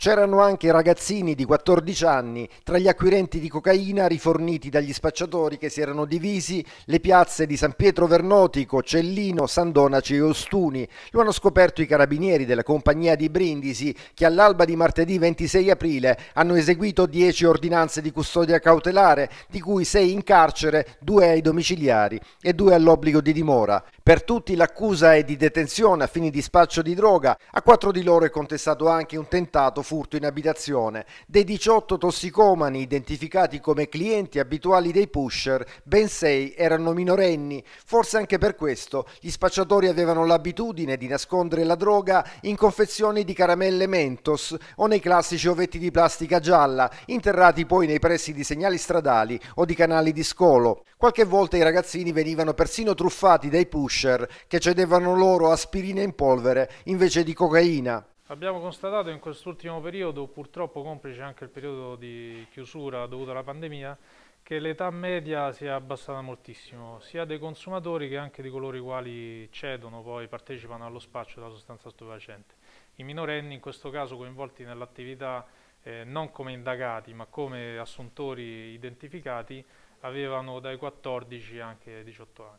C'erano anche ragazzini di 14 anni tra gli acquirenti di cocaina riforniti dagli spacciatori che si erano divisi le piazze di San Pietro Vernotico, Cellino, Sandonaci e Ostuni. Lo hanno scoperto i carabinieri della compagnia di Brindisi che all'alba di martedì 26 aprile hanno eseguito 10 ordinanze di custodia cautelare, di cui 6 in carcere, 2 ai domiciliari e 2 all'obbligo di dimora. Per tutti l'accusa è di detenzione a fini di spaccio di droga, a quattro di loro è contestato anche un tentato furto in abitazione. Dei 18 tossicomani identificati come clienti abituali dei pusher, ben sei erano minorenni. Forse anche per questo gli spacciatori avevano l'abitudine di nascondere la droga in confezioni di caramelle Mentos o nei classici ovetti di plastica gialla, interrati poi nei pressi di segnali stradali o di canali di scolo. Qualche volta i ragazzini venivano persino truffati dai pusher pusher che cedevano loro aspirina in polvere invece di cocaina. Abbiamo constatato in quest'ultimo periodo, purtroppo complice anche il periodo di chiusura dovuto alla pandemia, che l'età media si è abbassata moltissimo, sia dei consumatori che anche di coloro i quali cedono, poi partecipano allo spaccio della sostanza stupefacente. I minorenni in questo caso coinvolti nell'attività eh, non come indagati ma come assuntori identificati avevano dai 14 anche 18 anni.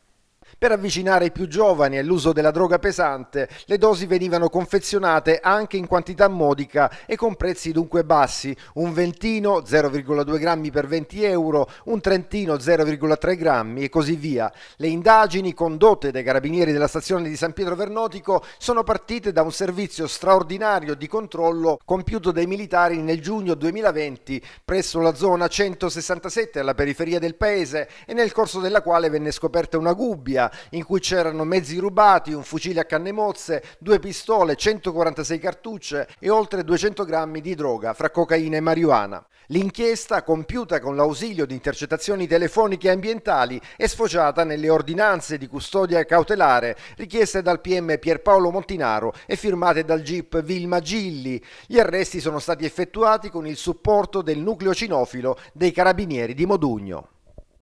Per avvicinare i più giovani all'uso della droga pesante, le dosi venivano confezionate anche in quantità modica e con prezzi dunque bassi, un ventino 0,2 grammi per 20 euro, un trentino 0,3 grammi e così via. Le indagini condotte dai carabinieri della stazione di San Pietro Vernotico sono partite da un servizio straordinario di controllo compiuto dai militari nel giugno 2020 presso la zona 167 alla periferia del paese e nel corso della quale venne scoperta una gubbia Italia in cui c'erano mezzi rubati, un fucile a canne mozze, due pistole, 146 cartucce e oltre 200 grammi di droga fra cocaina e marijuana. L'inchiesta, compiuta con l'ausilio di intercettazioni telefoniche e ambientali, è sfociata nelle ordinanze di custodia cautelare richieste dal PM Pierpaolo Montinaro e firmate dal GIP Vilma Gilli. Gli arresti sono stati effettuati con il supporto del nucleo cinofilo dei carabinieri di Modugno.